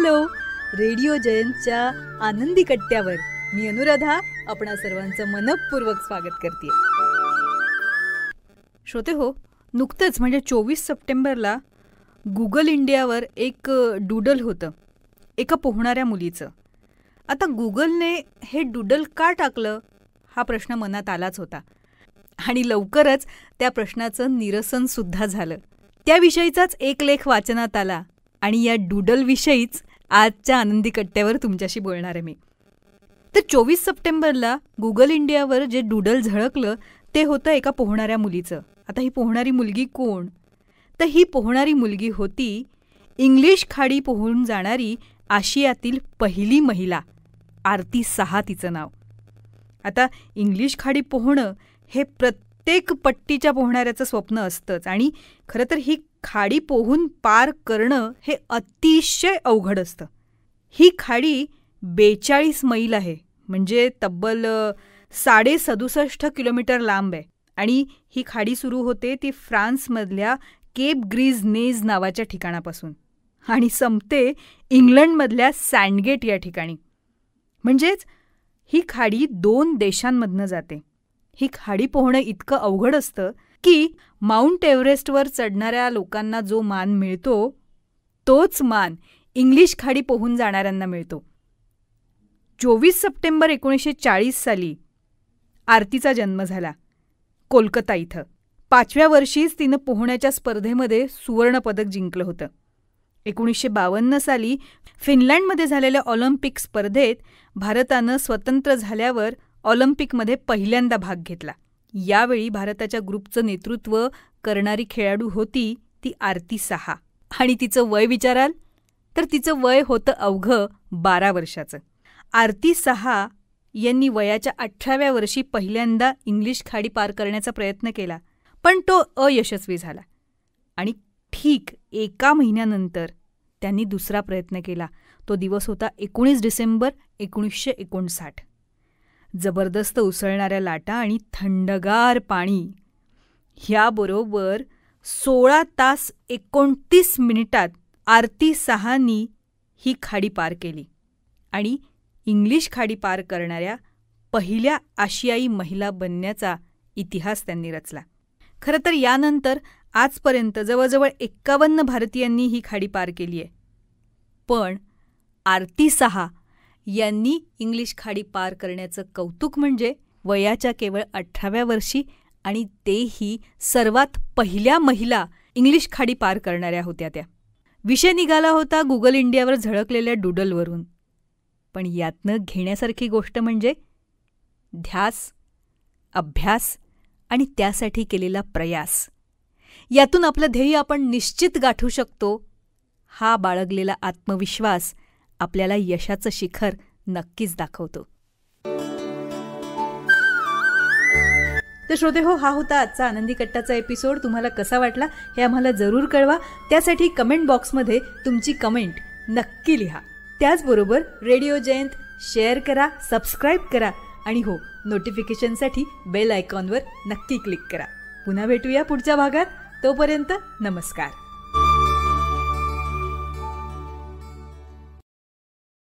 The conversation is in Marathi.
हॅलो रेडिओ जयंतच्या आनंदी कट्ट्यावर मी अनुराधा आपणा सर्वांचं मनपूर्वक स्वागत करते श्रोते हो नुकतंच म्हणजे चोवीस सप्टेंबरला गुगल इंडियावर एक डुडल होतं एका पोहणाऱ्या मुलीचं आता गुगलने हे डुडल का टाकलं हा प्रश्न मनात आलाच होता आणि लवकरच त्या प्रश्नाचं निरसनसुद्धा झालं त्याविषयीचाच एक लेख वाचनात आला आणि या डुडलविषयीच आजच्या आनंदी कट्ट्यावर तुमच्याशी बोलणार आहे मी तर चोवीस सप्टेंबरला गुगल इंडियावर जे डुडल झळकलं ते होतं एका पोहणाऱ्या मुलीचं आता ही पोहणारी मुलगी कोण तर ही पोहणारी मुलगी होती इंग्लिश खाडी पोहून जाणारी आशियातील पहिली महिला आरती सहा तिचं नाव आता इंग्लिश खाडी पोहणं हे प्रत्येक पट्टीच्या पोहणाऱ्याचं स्वप्न असतंच आणि खरं तर ही खाडी पोहून पार करणं हे अतिशय अवघड असतं ही खाडी बेचाळीस मैल आहे म्हणजे तब्बल साडे सदुसष्ट किलोमीटर लांब आहे आणि ही खाडी सुरू होते ती फ्रान्समधल्या केप ग्रीज नेज नावाच्या ठिकाणापासून आणि संपते इंग्लंडमधल्या सँडगेट या ठिकाणी म्हणजेच ही खाडी दोन देशांमधनं जाते ही खाडी पोहणं इतकं अवघड असतं की माउंट एव्हरेस्टवर चढणाऱ्या लोकांना जो मान मिळतो तोच मान इंग्लिश खाडी पोहून जाणाऱ्यांना मिळतो चोवीस सप्टेंबर एकोणीसशे चाळीस साली आरतीचा जन्म झाला कोलकाता इथं पाचव्या वर्षीच तिनं पोहण्याच्या स्पर्धेमध्ये सुवर्णपदक जिंकलं होतं एकोणीसशे बावन्न साली फिनलँडमध्ये झालेल्या ऑलिम्पिक स्पर्धेत भारतानं स्वतंत्र झाल्यावर ऑलिम्पिकमध्ये पहिल्यांदा भाग घेतला यावेळी भारताच्या ग्रुपचं नेतृत्व करणारी खेळाडू होती ती आरती सहा आणि तिचं वय विचाराल तर तिचं वय होतं अवघं बारा वर्षाचं आरती सहा यांनी वयाच्या अठराव्या वर्षी पहिल्यांदा इंग्लिश खाडी पार करण्याचा प्रयत्न केला पण तो अयशस्वी झाला आणि ठीक एका महिन्यानंतर त्यांनी दुसरा प्रयत्न केला तो दिवस होता एकोणीस डिसेंबर एकोणीसशे एकोणसाठ जबरदस्त उसळणाऱ्या लाटा आणि थंडगार पाणी ह्याबरोबर सोळा तास एकोणतीस मिनिटात आरती सहानी ही खाडी पार केली आणि इंग्लिश खाडी पार करणाऱ्या पहिल्या आशियाई महिला बनण्याचा इतिहास त्यांनी रचला खरं तर यानंतर आजपर्यंत जवळजवळ एक्कावन्न भारतीयांनी ही खाडी पार केली आहे पण आरती सहा यांनी इंग्लिश खाडी पार करण्याचं कौतुक म्हणजे वयाच्या केवळ अठराव्या वर्षी आणि तेही सर्वात पहिल्या महिला इंग्लिश खाडी पार करणाऱ्या होत्या त्या विषय निघाला होता गुगल इंडियावर झळकलेल्या डुडलवरून पण यातनं घेण्यासारखी गोष्ट म्हणजे ध्यास अभ्यास आणि त्यासाठी केलेला प्रयास यातून आपलं ध्येय आपण निश्चित गाठू शकतो हा बाळगलेला आत्मविश्वास आपल्याला यशाचं शिखर नक्कीच दाखवतो तर श्रोते हो हा होता आजचा आनंदी कट्टाचा एपिसोड तुम्हाला कसा वाटला हे आम्हाला जरूर कळवा त्यासाठी कमेंट बॉक्समध्ये तुमची कमेंट नक्की लिहा त्याचबरोबर रेडिओ जयंत शेअर करा सबस्क्राईब करा आणि हो नोटिफिकेशनसाठी बेल आयकॉनवर नक्की क्लिक करा पुन्हा भेटूया पुढच्या भागात तोपर्यंत नमस्कार